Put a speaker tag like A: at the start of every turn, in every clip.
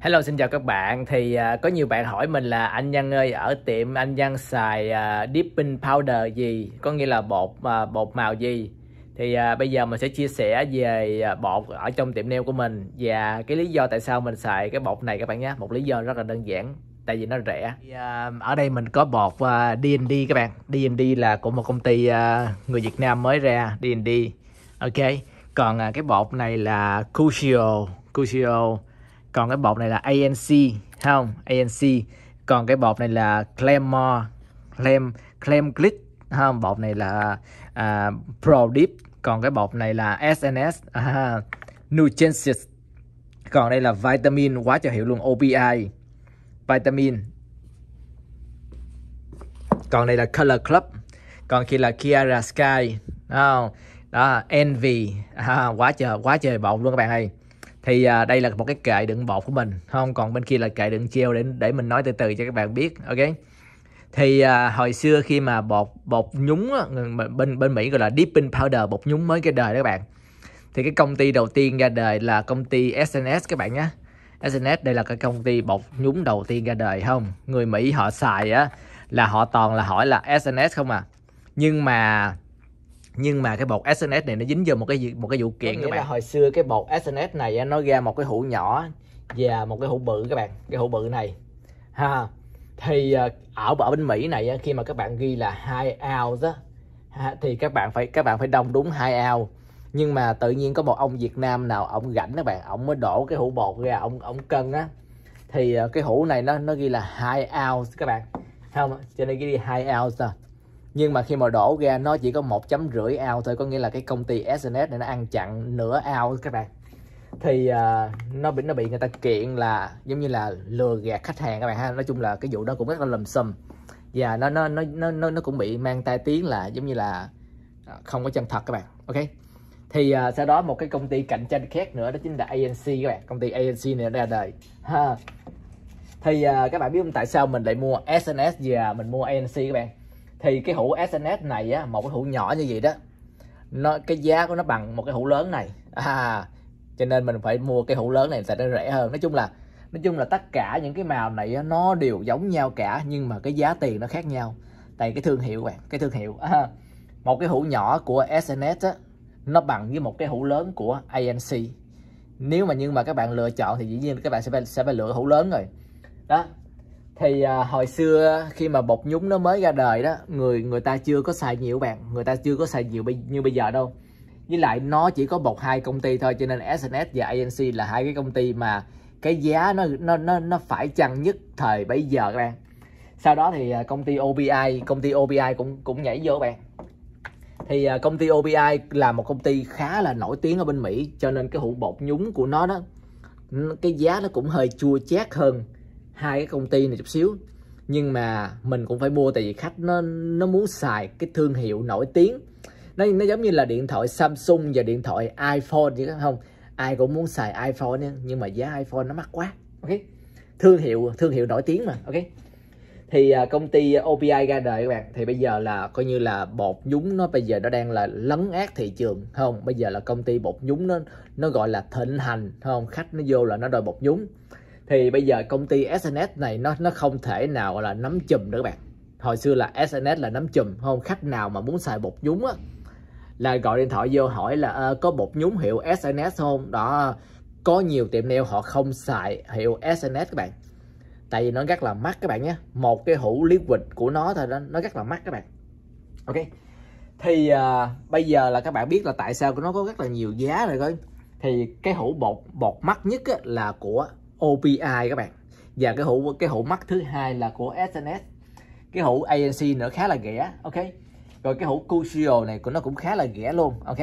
A: Hello xin chào các bạn thì uh, có nhiều bạn hỏi mình là anh Nhân ơi ở tiệm anh Nhân xài uh, dipping powder gì có nghĩa là bột uh, bột màu gì thì uh, bây giờ mình sẽ chia sẻ về uh, bột ở trong tiệm nail của mình và cái lý do tại sao mình xài cái bột này các bạn nhé một lý do rất là đơn giản tại vì nó rẻ uh, ở đây mình có bột uh, D&D các bạn D&D là của một công ty uh, người Việt Nam mới ra D&D ok còn uh, cái bột này là Cusio Cusio còn cái bột này là ANC không ANC còn cái bột này là Claymore Clem Clem Glit không bột này là uh, à, Pro Deep còn cái bột này là SNS uh, Nugensis còn đây là vitamin quá cho hiểu luôn OPI vitamin còn đây là Color Club còn khi là Kiara Sky không đó Envy à, quá trời quá trời bột luôn các bạn ơi thì à, đây là một cái kệ đựng bột của mình không còn bên kia là kệ đựng treo để để mình nói từ từ cho các bạn biết ok thì à, hồi xưa khi mà bột bột nhúng bên bên Mỹ gọi là dipping powder bột nhúng mới cái đời đó các bạn thì cái công ty đầu tiên ra đời là công ty SNS các bạn nhé SNS đây là cái công ty bột nhúng đầu tiên ra đời không người Mỹ họ xài á là họ toàn là hỏi là SNS không à nhưng mà nhưng mà cái bột SNS này nó dính vào một cái một cái vụ kiện các bạn. Là hồi xưa cái bột SNS này nó ra một cái hũ nhỏ và một cái hũ bự các bạn, cái hũ bự này. Ha. Thì ờ, ở ở bên Mỹ này khi mà các bạn ghi là hai ounce á thì các bạn phải các bạn phải đông đúng hai ounce nhưng mà tự nhiên có một ông Việt Nam nào ông rảnh các bạn ông mới đổ cái hũ bột ra ông ông cân á thì ờ, cái hũ này nó nó ghi là hai ounce các bạn không cho nên ghi đi hai ounce nhưng mà khi mà đổ ra nó chỉ có một chấm rưỡi ao thôi có nghĩa là cái công ty SNS này nó ăn chặn nửa ao các bạn thì uh, nó bị nó bị người ta kiện là giống như là lừa gạt khách hàng các bạn ha nói chung là cái vụ đó cũng rất là lầm xùm và nó nó nó nó nó cũng bị mang tai tiếng là giống như là à, không có chân thật các bạn ok thì uh, sau đó một cái công ty cạnh tranh khác nữa đó chính là ANC các bạn công ty ANC này ra đời ha thì uh, các bạn biết không tại sao mình lại mua SNS và mình mua ANC các bạn thì cái hũ SNS này á, một cái hũ nhỏ như vậy đó nó cái giá của nó bằng một cái hũ lớn này à, cho nên mình phải mua cái hũ lớn này sẽ nó rẻ hơn nói chung là nói chung là tất cả những cái màu này á, nó đều giống nhau cả nhưng mà cái giá tiền nó khác nhau tại cái thương hiệu bạn cái thương hiệu à, một cái hũ nhỏ của SNS á, nó bằng với một cái hũ lớn của ANC nếu mà nhưng mà các bạn lựa chọn thì dĩ nhiên các bạn sẽ phải, sẽ phải lựa hũ lớn rồi đó thì à, hồi xưa khi mà bột nhúng nó mới ra đời đó người người ta chưa có xài nhiều bạn người ta chưa có xài nhiều như bây giờ đâu với lại nó chỉ có một hai công ty thôi cho nên SNS và ANC là hai cái công ty mà cái giá nó nó nó nó phải chăng nhất thời bây giờ các bạn sau đó thì à, công ty OBI công ty OBI cũng cũng nhảy vô bạn thì à, công ty OBI là một công ty khá là nổi tiếng ở bên Mỹ cho nên cái hũ bột nhúng của nó đó cái giá nó cũng hơi chua chát hơn hai cái công ty này chút xíu nhưng mà mình cũng phải mua tại vì khách nó nó muốn xài cái thương hiệu nổi tiếng nó nó giống như là điện thoại Samsung và điện thoại iPhone vậy không ai cũng muốn xài iPhone nhưng mà giá iPhone nó mắc quá ok thương hiệu thương hiệu nổi tiếng mà ok thì à, công ty OPI ra đời các bạn thì bây giờ là coi như là bột nhúng nó bây giờ nó đang là lấn át thị trường không bây giờ là công ty bột nhúng nó nó gọi là thịnh hành không khách nó vô là nó đòi bột nhúng thì bây giờ công ty SNS này nó nó không thể nào là nắm chùm nữa các bạn hồi xưa là SNS là nắm chùm không khách nào mà muốn xài bột nhúng á là gọi điện thoại vô hỏi là à, có bột nhúng hiệu SNS không đó có nhiều tiệm nail họ không xài hiệu SNS các bạn tại vì nó rất là mắc các bạn nhé một cái hũ liquid của nó thôi đó nó rất là mắc các bạn ok thì à, bây giờ là các bạn biết là tại sao nó có rất là nhiều giá rồi coi thì cái hũ bột bột mắc nhất á, là của OPI các bạn và cái hũ cái hũ mắt thứ hai là của SNS cái hũ ANC nữa khá là rẻ ok rồi cái hũ Cusio này của nó cũng khá là rẻ luôn ok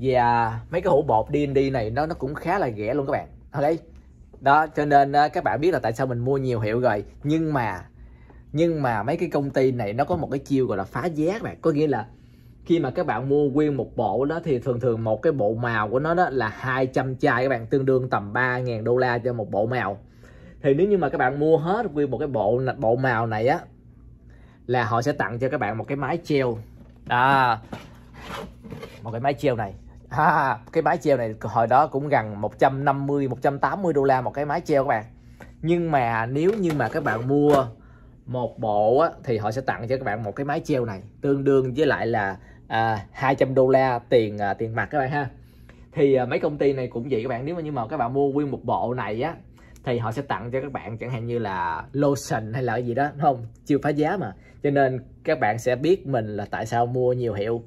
A: và mấy cái hũ bột D&D này nó nó cũng khá là rẻ luôn các bạn ok đó cho nên ờ, các bạn biết là tại sao mình mua nhiều hiệu rồi nhưng mà nhưng mà mấy cái công ty này nó có một cái chiêu gọi là phá giá các bạn có nghĩa là khi mà các bạn mua nguyên một bộ đó thì thường thường một cái bộ màu của nó đó là 200 chai các bạn tương đương tầm 3.000 đô la cho một bộ màu thì nếu như mà các bạn mua hết nguyên một cái bộ bộ màu này á là họ sẽ tặng cho các bạn một cái mái treo à một cái mái treo này à, cái mái treo này hồi đó cũng gần 150 180 đô la một cái mái treo các bạn nhưng mà nếu như mà các bạn mua một bộ á, thì họ sẽ tặng cho các bạn một cái mái treo này tương đương với lại là à, 200 đô la tiền à, tiền mặt các bạn ha thì à, mấy công ty này cũng vậy các bạn nếu mà như mà các bạn mua nguyên một bộ này á thì họ sẽ tặng cho các bạn chẳng hạn như là lotion hay là cái gì đó đúng không chưa phá giá mà cho nên các bạn sẽ biết mình là tại sao mua nhiều hiệu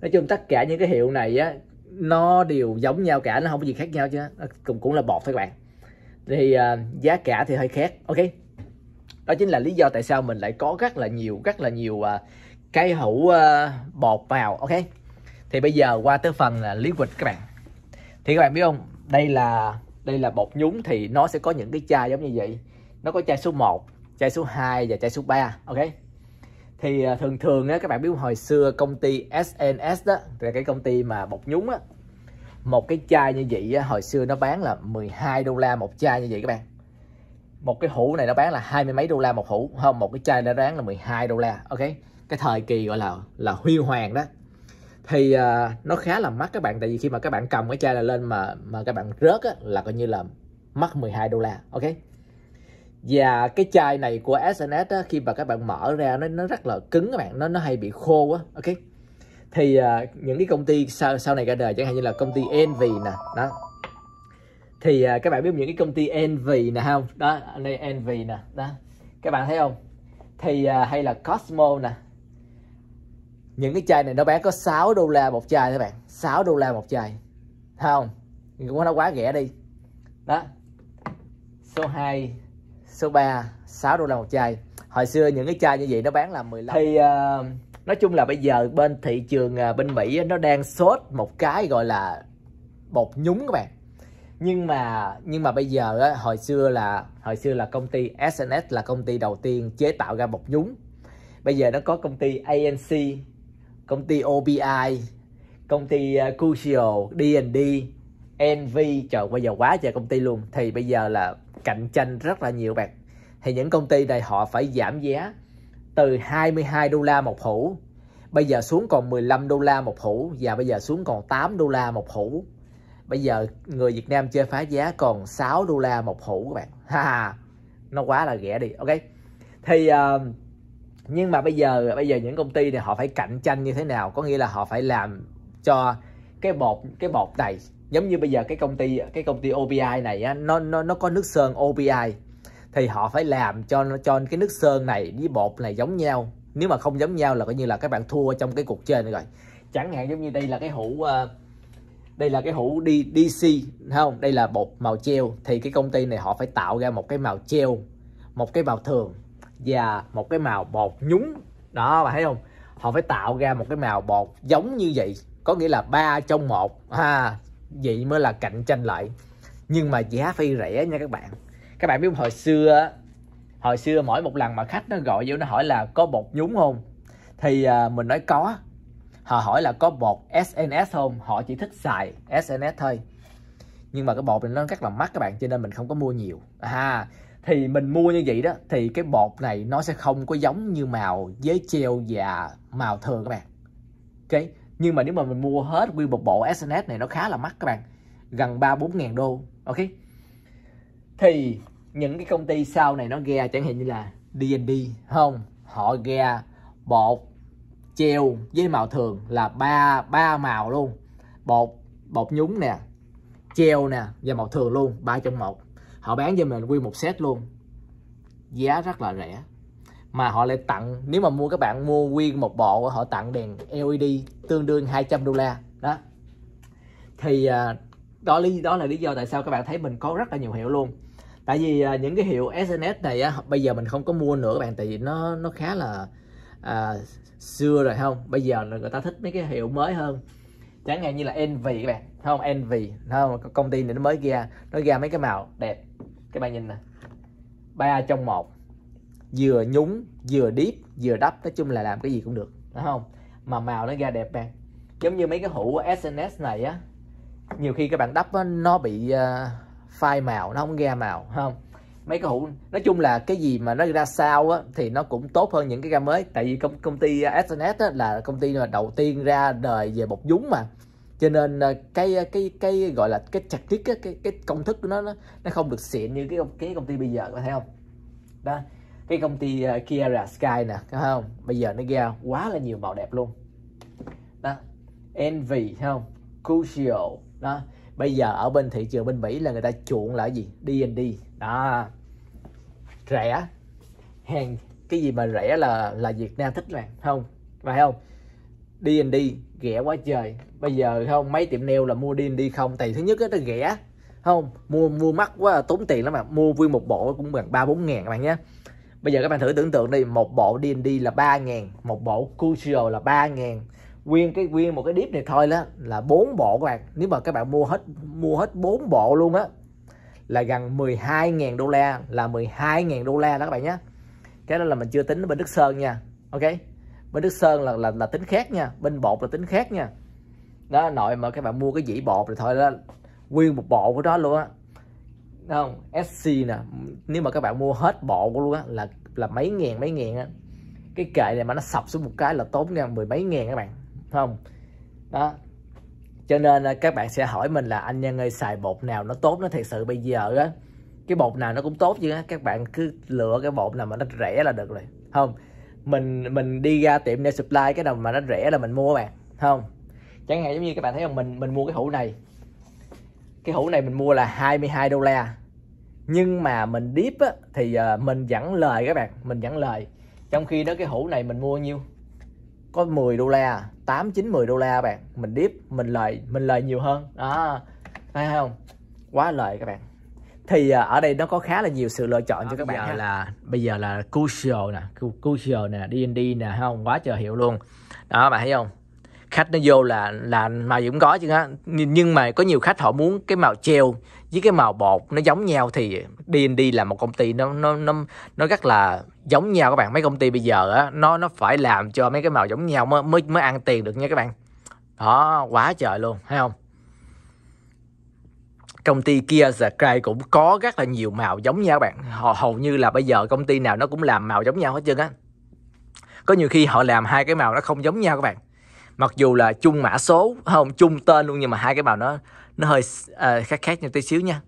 A: nói chung tất cả những cái hiệu này á nó đều giống nhau cả nó không có gì khác nhau chứ cũng cũng là bột thôi các bạn thì à, giá cả thì hơi khác ok đó chính là lý do tại sao mình lại có rất là nhiều rất là nhiều à, cái hũ uh, ờ, bột vào ok thì bây giờ qua tới phần là lý quịch các bạn thì các bạn biết không đây là đây là bột nhúng thì nó sẽ có những cái chai giống như vậy nó có chai số 1 chai số 2 và chai số 3 ok thì ờ, thường thường á, các bạn biết hồi xưa công ty SNS đó là cái công ty mà bột nhúng á một cái chai như vậy á, hồi xưa nó bán là 12 đô la một chai như vậy các bạn một cái hũ này nó bán là hai mươi mấy đô la một hũ không một cái chai nó bán là 12 đô la ok cái thời kỳ gọi là là huy hoàng đó thì uh, nó khá là mắc các bạn tại vì khi mà các bạn cầm cái chai là lên mà mà các bạn rớt á, là coi như là mắc 12 đô la ok và cái chai này của SNS á, khi mà các bạn mở ra nó nó rất là cứng các bạn nó nó hay bị khô quá ok thì uh, những cái công ty sau sau này ra đời chẳng hạn như là công ty Envy nè đó thì uh, các bạn biết những cái công ty Envy nè không đó đây Envy nè đó các bạn thấy không thì uh, hay là Cosmo nè những cái chai này nó bán có 6 đô la một chai các bạn 6 đô la một chai thấy không cũng nó quá rẻ đi đó số 2 số 3 6 đô la một chai hồi xưa những cái chai như vậy nó bán là 15 thì uh, nói chung là bây giờ bên thị trường uh, bên Mỹ nó đang sốt một cái gọi là bột nhúng các bạn nhưng mà nhưng mà bây giờ á, hồi xưa là hồi xưa là công ty SNS là công ty đầu tiên chế tạo ra bột nhúng bây giờ nó có công ty ANC công ty OBI công ty ờ, Cusio D&D NV trời bây giờ quá trời công ty luôn thì bây giờ là cạnh tranh rất là nhiều bạn thì những công ty này họ phải giảm giá từ 22 đô la một hũ bây giờ xuống còn 15 đô la một hũ và bây giờ xuống còn 8 đô la một hũ bây giờ người Việt Nam chơi phá giá còn 6 đô la một hũ các bạn ha nó quá là rẻ đi ok thì uh, nhưng mà bây giờ bây giờ những công ty này họ phải cạnh tranh như thế nào có nghĩa là họ phải làm cho cái bột cái bột này giống như bây giờ cái công ty cái công ty OBI này á, nó nó nó có nước sơn OBI thì họ phải làm cho cho cái nước sơn này với bột này giống nhau nếu mà không giống nhau là coi như là các bạn thua trong cái cuộc chơi rồi chẳng hạn giống như đây là cái hũ ờ, đây là cái hũ đi DC không đây là bột màu treo thì cái công ty này họ phải tạo ra một cái màu treo một cái màu thường và một cái màu bột nhúng đó bạn thấy không họ phải tạo ra một cái màu bột giống như vậy có nghĩa là ba trong một à, vậy mới là cạnh tranh lại nhưng mà giá phi rẻ nha các bạn các bạn biết không, hồi xưa hồi xưa mỗi một lần mà khách nó gọi vô nó hỏi là có bột nhúng không thì à, mình nói có họ hỏi là có bột SNS không họ chỉ thích xài SNS thôi nhưng mà cái bột này nó rất là mắc các bạn cho nên mình không có mua nhiều à thì mình mua như vậy đó thì cái bột này nó sẽ không có giống như màu giấy treo và màu thường các bạn ok nhưng mà nếu mà mình mua hết nguyên một bộ SNS này nó khá là mắc các bạn gần ba bốn ngàn đô ok thì những cái công ty sau này nó ghe chẳng hạn như là D&D không họ ghe bột treo với màu thường là ba ba màu luôn bột bột nhúng nè treo nè và màu thường luôn ba trong một họ bán cho mình nguyên một set luôn giá rất là rẻ mà họ lại tặng nếu mà mua các bạn mua nguyên một bộ họ tặng đèn LED tương đương 200 đô la đó thì à, đó lý đó là lý do tại sao các bạn thấy mình có rất là nhiều hiệu luôn tại vì à, những cái hiệu SNS này bây giờ mình không có mua nữa các bạn tại vì nó nó khá là à, xưa rồi không bây giờ người ta thích mấy cái hiệu mới hơn chẳng hạn như là envy các bạn không envy không công ty này nó mới ra nó ra mấy cái màu đẹp các bạn nhìn nè ba trong một vừa nhúng vừa deep vừa đắp nói chung là làm cái gì cũng được đúng không mà màu nó ra đẹp bạn giống như mấy cái hũ SNS này á nhiều khi các bạn đắp nó bị uh, ờ, phai màu nó không ra màu không mấy cái hũ nói chung là cái gì mà nó ra sao á thì nó cũng tốt hơn những cái gam mới tại vì công công ty SNS à, á, là công ty mà đầu tiên ra đời về bột dúng mà cho nên à, cái à, cái cái gọi là cái chặt triết cái cái công thức của nó nó nó không được xịn như cái cái công ty bây giờ có thấy không đó cái công ty Kiara Sky nè có không bây giờ nó ra quá là nhiều màu đẹp luôn đó Envy không Crucial đó bây giờ ở bên thị trường bên Mỹ là người ta chuộng là gì D&D đó rẻ hàng cái gì mà rẻ là là Việt Nam thích mà không phải không đi đi rẻ quá trời bây giờ không mấy tiệm nail là mua đi đi không thì thứ nhất đó, nó rẻ không mua mua mắc quá tốn tiền lắm mà mua vui một bộ cũng bằng ba bốn ngàn các bạn nhé bây giờ các bạn thử tưởng tượng đi một bộ đi đi là ba ngàn một bộ Crucial là ba ngàn nguyên cái nguyên một cái deep này thôi đó là bốn bộ các bạn nếu mà các bạn mua hết mua hết bốn bộ luôn á là gần 12.000 đô la là 12.000 đô la đó các bạn nhé cái đó là mình chưa tính bên Đức Sơn nha ok bên Đức Sơn là là, là tính khác nha bên bột là tính khác nha đó nội mà các bạn mua cái dĩ bột thì thôi đó nguyên một bộ của đó luôn á không SC nè nếu mà các bạn mua hết bộ của luôn á là là mấy ngàn mấy ngàn á cái kệ này mà nó sập xuống một cái là tốn nha mười mấy ngàn các bạn không đó cho nên à, các bạn sẽ hỏi mình là anh nhân ơi xài bột nào nó tốt nó thật sự bây giờ á cái bột nào nó cũng tốt chứ á các bạn cứ lựa cái bột nào mà nó rẻ là được rồi không mình mình đi ra tiệm nail supply cái nào mà nó rẻ là mình mua bạn không chẳng hạn giống như các bạn thấy không mình mình mua cái hũ này cái hũ này mình mua là 22 đô la nhưng mà mình deep á, thì à, mình vẫn lời các bạn mình vẫn lời trong khi đó cái hũ này mình mua nhiêu có 10 đô la 8 9 10 đô la bạn mình điếp mình lời mình lời nhiều hơn đó thấy không quá lời các bạn thì à, ở đây nó có khá là nhiều sự lựa chọn à, cho các bạn là bây giờ là crucial nè crucial nè D&D nè không quá trời hiệu luôn đó bạn thấy không khách nó vô là là màu gì cũng có chứ á nhưng mà có nhiều khách họ muốn cái màu treo với cái màu bột nó giống nhau thì D&D là một công ty nó nó nó nó rất là giống nhau các bạn mấy công ty bây giờ á nó nó phải làm cho mấy cái màu giống nhau mới mới mới ăn tiền được nha các bạn đó quá trời luôn thấy không công ty kia Sky cũng có rất là nhiều màu giống nhau các bạn họ hầu như là bây giờ công ty nào nó cũng làm màu giống nhau hết trơn á có nhiều khi họ làm hai cái màu nó không giống nhau các bạn mặc dù là chung mã số không chung tên luôn nhưng mà hai cái màu nó nó hơi uh, khác khác nhau tí xíu nha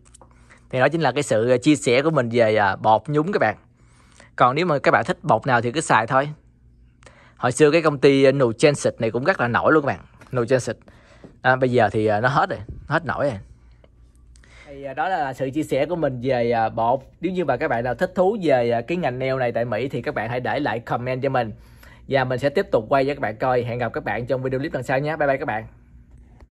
A: thì đó chính là cái sự à, chia sẻ của mình về uh, bột nhúng các bạn còn nếu mà các bạn thích bột nào thì cứ xài thôi hồi xưa cái công ty Nugensit này cũng rất là nổi luôn các bạn Nugensit à, bây giờ thì nó hết rồi hết nổi rồi thì đó là sự chia sẻ của mình về bột nếu như mà các bạn nào thích thú về cái ngành nail này tại Mỹ thì các bạn hãy để lại comment cho mình và mình sẽ tiếp tục quay cho các bạn coi hẹn gặp các bạn trong video clip lần sau nhé bye bye các bạn